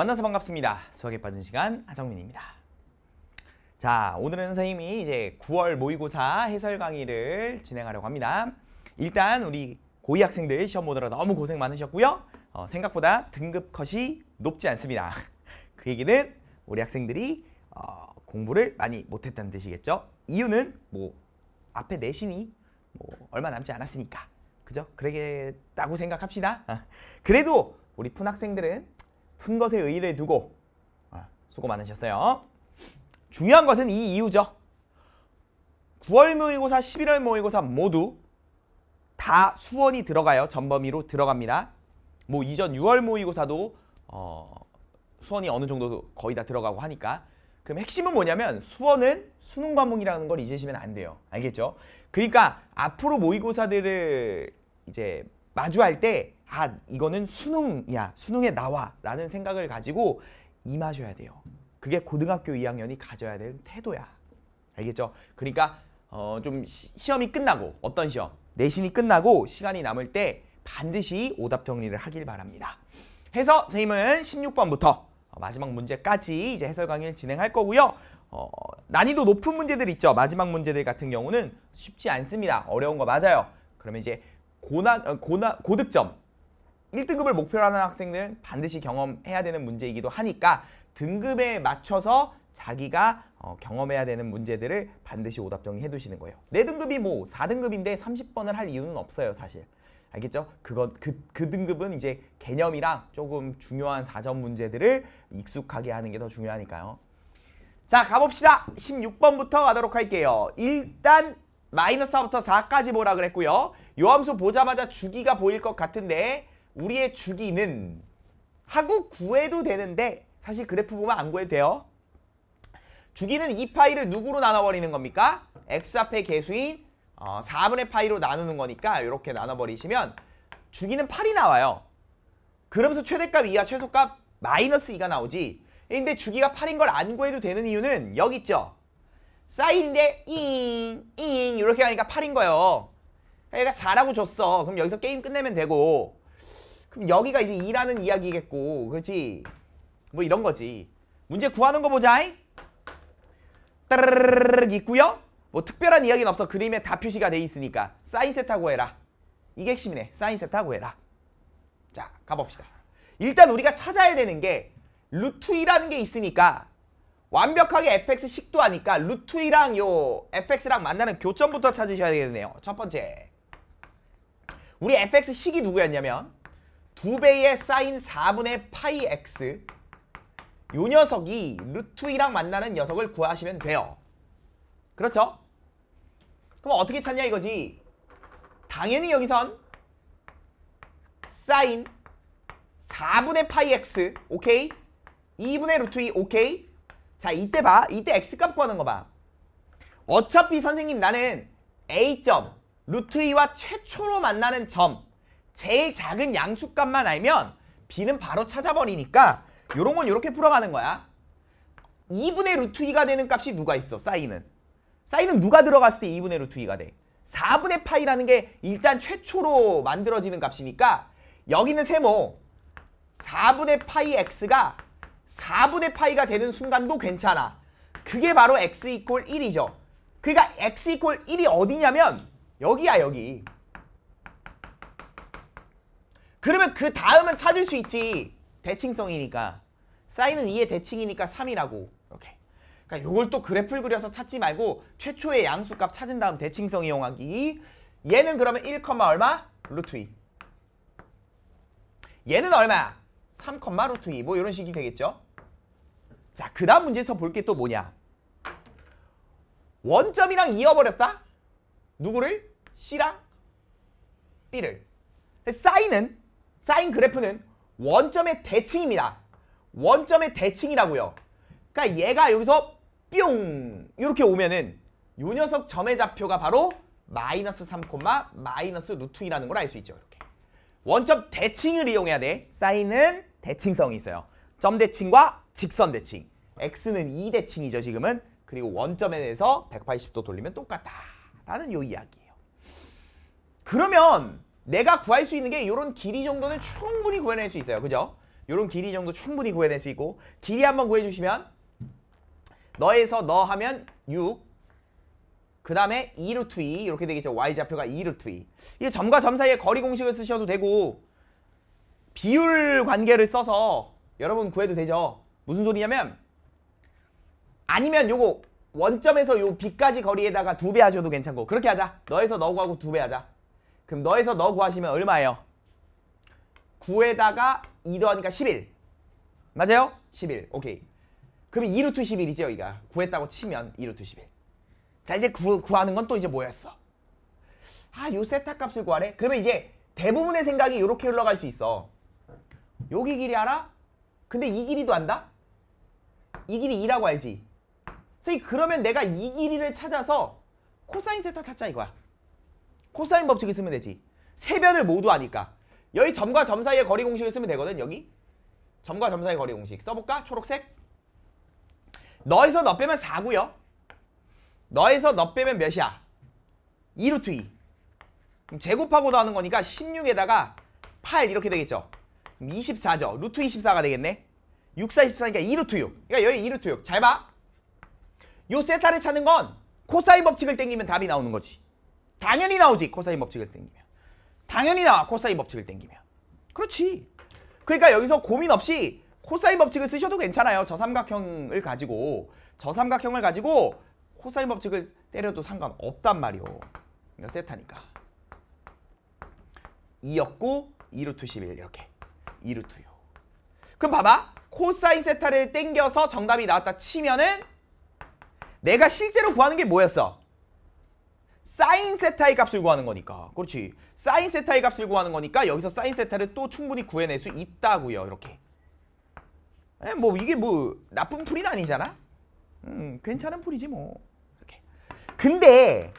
만나서 반갑습니다. 수학에 빠진 시간 하정민입니다. 자, 오늘은 선생님이 이제 9월 모의고사 해설 강의를 진행하려고 합니다. 일단 우리 고2 학생들 시험 보느라 너무 고생 많으셨고요. 어, 생각보다 등급 컷이 높지 않습니다. 그 얘기는 우리 학생들이 어, 공부를 많이 못했다는 뜻이겠죠. 이유는 뭐 앞에 내신이 뭐 얼마 남지 않았으니까. 그죠? 그러겠다고 생각합시다. 그래도 우리 푼 학생들은 푼 것에 의의를 두고 아, 수고 많으셨어요. 중요한 것은 이 이유죠. 9월 모의고사, 11월 모의고사 모두 다 수원이 들어가요. 전범위로 들어갑니다. 뭐 이전 6월 모의고사도 어, 수원이 어느 정도 거의 다 들어가고 하니까 그럼 핵심은 뭐냐면 수원은 수능 과목이라는 걸 잊으시면 안 돼요. 알겠죠? 그러니까 앞으로 모의고사들을 이제 마주할 때 아 이거는 수능이야 수능에 나와라는 생각을 가지고 임하셔야 돼요. 그게 고등학교 2학년이 가져야 될 태도야. 알겠죠? 그러니까 어, 좀 시, 험이 끝나고 어떤 시험? 내신이 끝나고 시간이 남을 때 반드시 오답 정리를 하길 바랍니다. 해서 선생님은 16번부터 마지막 문제까지 이제 해설 강의를 진행할 거고요. 어, 난이도 높은 문제들 있죠. 마지막 문제들 같은 경우는 쉽지 않습니다. 어려운 거 맞아요. 그러면 이제 고난, 어, 고난, 고득점 1등급을 목표로 하는 학생들은 반드시 경험해야 되는 문제이기도 하니까 등급에 맞춰서 자기가 어, 경험해야 되는 문제들을 반드시 오답 정리해 두시는 거예요. 내 네 등급이 뭐 4등급인데 30번을 할 이유는 없어요, 사실. 알겠죠? 그건 그, 그 등급은 이제 개념이랑 조금 중요한 사전 문제들을 익숙하게 하는 게 더 중요하니까요. 자, 가봅시다. 16번부터 가도록 할게요. 일단 마이너스 4부터 4까지 보라 그랬고요. 요 함수 보자마자 주기가 보일 것 같은데 우리의 주기는 하고 구해도 되는데 사실 그래프 보면 안 구해도 돼요. 주기는 이 파이를 누구로 나눠버리는 겁니까? x 앞에 개수인 어, 4분의 파이로 나누는 거니까 이렇게 나눠버리시면 주기는 8이 나와요. 그러면서 최대값 2와 최소값 마이너스 2가 나오지. 근데 주기가 8인 걸 안 구해도 되는 이유는 여기 있죠. 사인인데 잉잉 이렇게 하니까 8인 거예요. 얘가 4라고 줬어. 그럼 여기서 게임 끝내면 되고 그럼 여기가 이제 2라는 이야기겠고 그렇지? 뭐 이런 거지. 문제 구하는 거 보자잉. 따르르르 르 있고요. 뭐 특별한 이야기는 없어. 그림에 다 표시가 돼 있으니까. 사인 세하고 해라. 이게 핵심이네. 사인 세하고 해라. 자, 가봅시다. 일단 우리가 찾아야 되는 게 루트 2라는 게 있으니까 완벽하게 fx 식도 하니까 루트 2랑 요 fx랑 만나는 교점부터 찾으셔야 되겠네요. 첫 번째. 우리 fx 식이 누구였냐면 두 배의 사인 4분의 파이 x 요 녀석이 루트 2랑 만나는 녀석을 구하시면 돼요. 그렇죠? 그럼 어떻게 찾냐 이거지. 당연히 여기선 사인 4분의 파이 x 오케이? 2분의 루트 2 오케이? 자 이때 봐. 이때 x값 구하는 거 봐. 어차피 선생님 나는 a점 루트 2와 최초로 만나는 점 제일 작은 양수값만 알면 b는 바로 찾아버리니까 요런 건요렇게 풀어가는 거야. 2분의 루트 2가 되는 값이 누가 있어? 사인은. 사인은 누가 들어갔을 때 2분의 루트 2가 돼? 4분의 파이라는 게 일단 최초로 만들어지는 값이니까 여기는 세모 4분의 파이 x가 4분의 파이가 되는 순간도 괜찮아. 그게 바로 x 이퀄 1이죠. 그러니까 x 이퀄 1이 어디냐면 여기야 여기 그러면 그 다음은 찾을 수 있지 대칭성이니까 사인은 2의 대칭이니까 3이라고 이렇게 그러니까 요걸 또 그래플 그려서 찾지 말고 최초의 양수값 찾은 다음 대칭성 이용하기 얘는 그러면 1, 얼마? 루트 2 얘는 얼마야? 3, 루트 2뭐 이런 식이 되겠죠 자그 다음 문제에서 볼 게 또 뭐냐 원점이랑 이어버렸다? 누구를? C랑 B를 사인은 사인 그래프는 원점의 대칭입니다. 원점의 대칭이라고요. 그러니까 얘가 여기서 뿅 이렇게 오면은 요 녀석 점의 좌표가 바로 마이너스 3, 마이너스 루트 2라는 걸 알 수 있죠. 이렇게 원점 대칭을 이용해야 돼. 사인은 대칭성이 있어요. 점 대칭과 직선 대칭. x는 2 대칭이죠. 지금은. 그리고 원점에 대해서 180도 돌리면 똑같다. 라는 요 이야기. 그러면 내가 구할 수 있는 게 이런 길이 정도는 충분히 구해낼 수 있어요. 그죠? 이런 길이 정도 충분히 구해낼 수 있고 길이 한번 구해주시면 너에서 너 하면 6, 그 다음에 2루트 2 이렇게 되겠죠. y좌표가 2루트 2. 이게 점과 점 사이의 거리 공식을 쓰셔도 되고 비율 관계를 써서 여러분 구해도 되죠. 무슨 소리냐면 아니면 요거 원점에서 요 b까지 거리에다가 두 배 하셔도 괜찮고 그렇게 하자. 너에서 너고 하고 두 배 하자. 그럼 너에서 너 구하시면 얼마예요? 9에다가 2 더하니까 11. 맞아요? 11. 오케이. 그럼 2루트 11이죠, 여기가. 구했다고 치면 2루트 11. 자, 이제 구, 구하는 건 또 이제 뭐였어? 아, 요세탁 값을 구하래? 그러면 이제 대부분의 생각이 이렇게 흘러갈 수 있어. 여기 길이 알아? 근데 이 길이도 안다? 이 길이 2라고 알지? 그래서 그러면 내가 이 길이를 찾아서 코사인 세탁 찾자 이거야. 코사인 법칙을 쓰면 되지. 세 변을 모두 하니까 여기 점과 점 사이의 거리 공식을 쓰면 되거든, 여기. 점과 점 사이의 거리 공식. 써볼까? 초록색. 너에서 너 빼면 4고요. 너에서 너 빼면 몇이야? 2루트 2. 그럼 제곱하고 더하는 거니까 16에다가 8 이렇게 되겠죠. 24죠. 루트 24가 되겠네. 6, 4, 24니까 2루트 6. 그러니까 여기 2루트 6. 잘 봐. 요 세타를 찾는 건 코사인 법칙을 땡기면 답이 나오는 거지. 당연히 나오지 코사인 법칙을 땡기면 당연히 나와 코사인 법칙을 땡기면 그렇지 그러니까 여기서 고민 없이 코사인 법칙을 쓰셔도 괜찮아요 저 삼각형을 가지고 저 삼각형을 가지고 코사인 법칙을 때려도 상관없단 말이오 그러 그러니까 세타니까 2였고 2루트 11 이렇게 2루트요 그럼 봐봐 코사인 세타를 땡겨서 정답이 나왔다 치면은 내가 실제로 구하는 게 뭐였어? 사인 세타의 값을 구하는 거니까 그렇지 사인 세타의 값을 구하는 거니까 여기서 사인 세타를 또 충분히 구해낼 수 있다고요 이렇게 에, 뭐 이게 뭐 나쁜 풀이 아니잖아 음 괜찮은 풀이지 뭐 이렇게 근데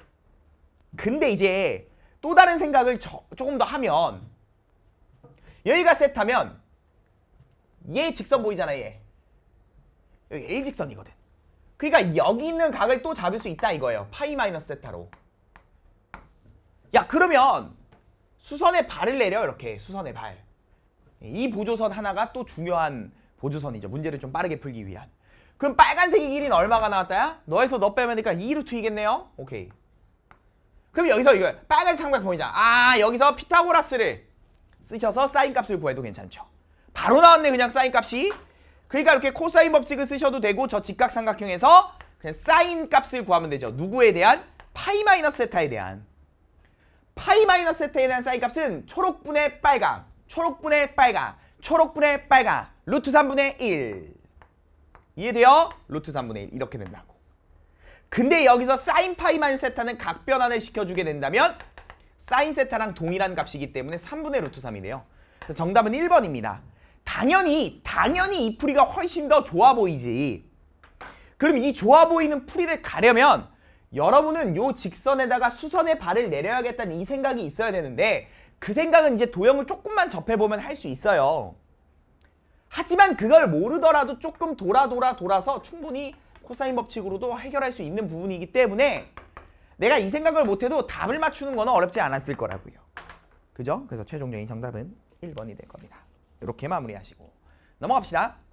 근데 이제 또 다른 생각을 저, 조금 더 하면 여기가 세타면 얘 직선 보이잖아 얘 여기 A직선이거든 그러니까 여기 있는 각을 또 잡을 수 있다 이거예요 파이 마이너스 세타로 야 그러면 수선에 발을 내려 이렇게 수선에 발. 이 보조선 하나가 또 중요한 보조선이죠. 문제를 좀 빠르게 풀기 위한. 그럼 빨간색이 길이는 얼마가 나왔다야? 너에서 너 빼면 되니까 2루트이겠네요? 오케이. 그럼 여기서 이거 빨간색 삼각 형이자아 여기서 피타고라스를 쓰셔서 사인 값을 구해도 괜찮죠. 바로 나왔네 그냥 사인 값이. 그러니까 이렇게 코사인 법칙을 쓰셔도 되고 저 직각삼각형에서 그냥 사인 값을 구하면 되죠. 누구에 대한? 파이 마이너스 세타에 대한. 파이 마이너스 세트에 대한 사인값은 초록분의 빨강, 초록분의 빨강, 초록분의 빨강, 루트 3분의 1. 이해돼요? 루트 3분의 1 이렇게 된다고. 근데 여기서 사인 파이 마이너스 세타는 각 변환을 시켜주게 된다면 사인 세타랑 동일한 값이기 때문에 3분의 루트 3이 네요 정답은 1번입니다. 당연히 당연히 이 풀이가 훨씬 더 좋아 보이지. 그럼 이 좋아 보이는 풀이를 가려면 여러분은 요 직선에다가 수선의 발을 내려야겠다는 이 생각이 있어야 되는데 그 생각은 이제 도형을 조금만 접해보면 할 수 있어요. 하지만 그걸 모르더라도 조금 돌아 돌아 돌아서 충분히 코사인 법칙으로도 해결할 수 있는 부분이기 때문에 내가 이 생각을 못해도 답을 맞추는 거는 어렵지 않았을 거라고요. 그죠? 그래서 최종적인 정답은 1번이 될 겁니다. 이렇게 마무리하시고 넘어갑시다.